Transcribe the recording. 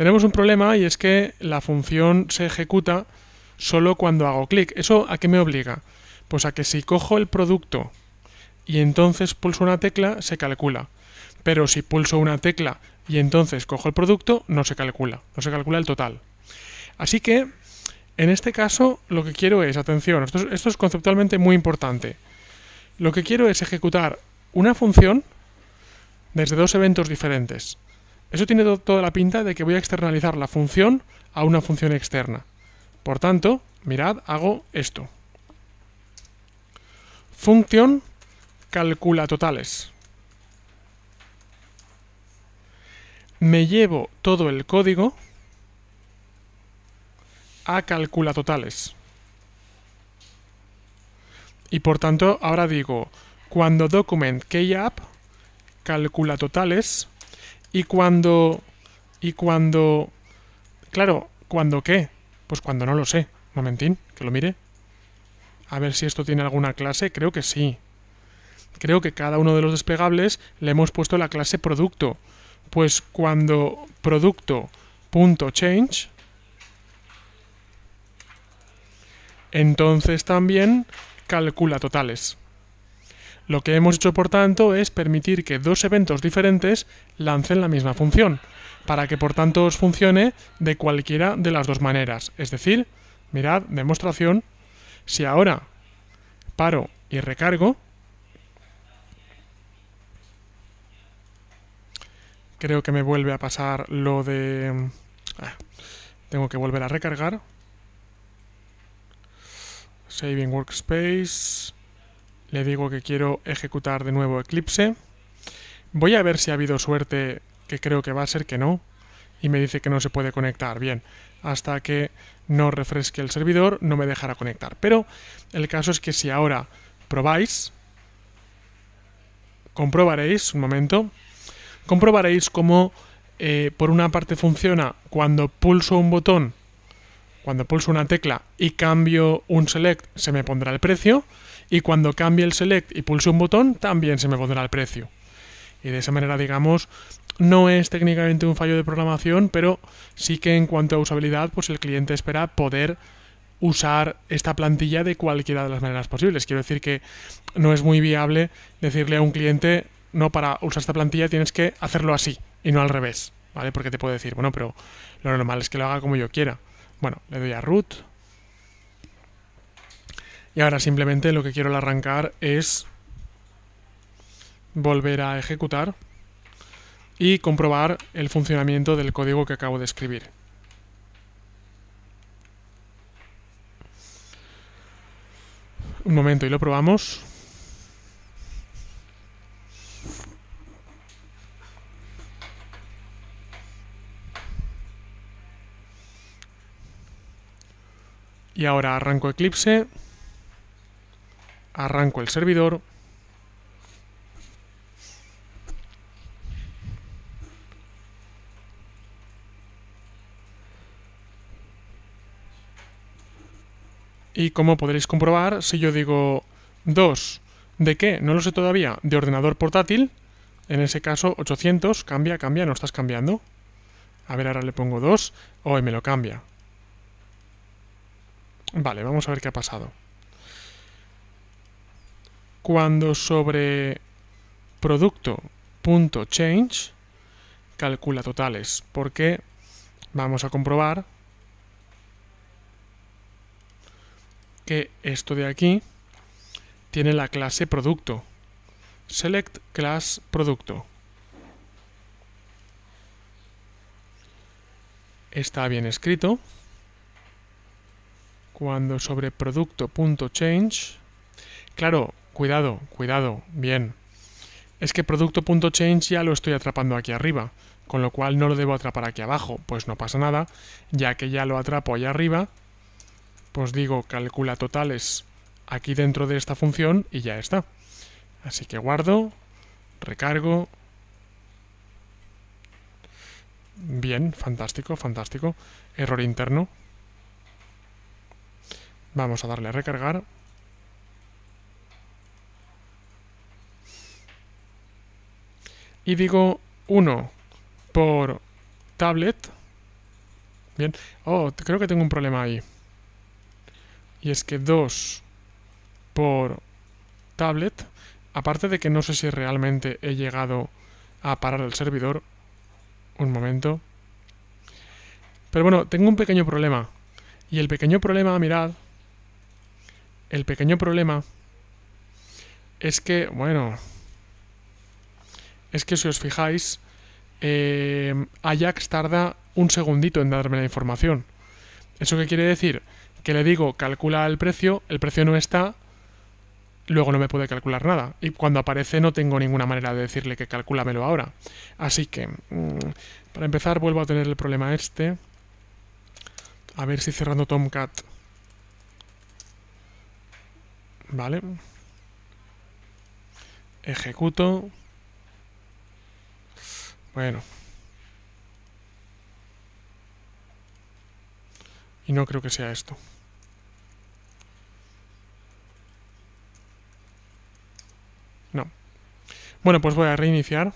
Tenemos un problema y es que la función se ejecuta solo cuando hago clic. ¿Eso a qué me obliga? Pues a que si cojo el producto y entonces pulso una tecla, se calcula. Pero si pulso una tecla y entonces cojo el producto, no se calcula, no se calcula el total. Así que, en este caso, lo que quiero es, atención, esto, es conceptualmente muy importante, lo que quiero es ejecutar una función desde dos eventos diferentes. Eso tiene toda la pinta de que voy a externalizar la función a una función externa. Por tanto, mirad, hago esto. Función calcula totales. Me llevo todo el código a calcula totales. Y por tanto, ahora digo, cuando document keyapp calcula totales y cuando... Y cuando... Claro, ¿cuándo qué? Pues cuando no lo sé. Momentín, que lo mire. A ver si esto tiene alguna clase. Creo que sí. Creo que cada uno de los desplegables le hemos puesto la clase producto. Pues cuando producto.change, entonces también calcula totales. Lo que hemos hecho, por tanto, es permitir que dos eventos diferentes lancen la misma función, para que por tanto os funcione de cualquiera de las dos maneras. Es decir, mirad, demostración, si ahora paro y recargo, creo que me vuelve a pasar lo de... Ah, tengo que volver a recargar. Saving Workspace le digo que quiero ejecutar de nuevo Eclipse. Voy a ver si ha habido suerte, que creo que va a ser que no, y me dice que no se puede conectar. Bien, hasta que no refresque el servidor no me dejará conectar. Pero el caso es que si ahora probáis, comprobaréis, un momento, comprobaréis cómo eh, por una parte funciona cuando pulso un botón, cuando pulso una tecla y cambio un select, se me pondrá el precio, y cuando cambie el select y pulse un botón también se me pondrá el precio. Y de esa manera, digamos, no es técnicamente un fallo de programación, pero sí que en cuanto a usabilidad, pues el cliente espera poder usar esta plantilla de cualquiera de las maneras posibles. Quiero decir que no es muy viable decirle a un cliente, no, para usar esta plantilla tienes que hacerlo así y no al revés, ¿vale? Porque te puede decir, bueno, pero lo normal es que lo haga como yo quiera. Bueno, le doy a root, y ahora simplemente lo que quiero arrancar es volver a ejecutar y comprobar el funcionamiento del código que acabo de escribir. Un momento y lo probamos. Y ahora arranco Eclipse arranco el servidor y como podréis comprobar si yo digo 2 de qué no lo sé todavía de ordenador portátil en ese caso 800 cambia cambia no estás cambiando a ver ahora le pongo 2 hoy me lo cambia vale vamos a ver qué ha pasado cuando sobre producto.change calcula totales, porque vamos a comprobar que esto de aquí tiene la clase producto. Select class producto. Está bien escrito. Cuando sobre producto.change. Claro, Cuidado, cuidado, bien. Es que producto.change ya lo estoy atrapando aquí arriba, con lo cual no lo debo atrapar aquí abajo, pues no pasa nada, ya que ya lo atrapo allá arriba, pues digo calcula totales aquí dentro de esta función y ya está. Así que guardo, recargo. Bien, fantástico, fantástico. Error interno. Vamos a darle a recargar. y digo 1 por tablet. Bien. Oh, creo que tengo un problema ahí. Y es que 2 por tablet, aparte de que no sé si realmente he llegado a parar el servidor, un momento. Pero bueno, tengo un pequeño problema. Y el pequeño problema, mirad, el pequeño problema es que, bueno, es que si os fijáis, eh, Ajax tarda un segundito en darme la información. ¿Eso qué quiere decir? Que le digo, calcula el precio, el precio no está, luego no me puede calcular nada. Y cuando aparece no tengo ninguna manera de decirle que calculamelo ahora. Así que, mm, para empezar, vuelvo a tener el problema este. A ver si cerrando Tomcat... Vale. Ejecuto. Bueno. Y no creo que sea esto. No. Bueno, pues voy a reiniciar.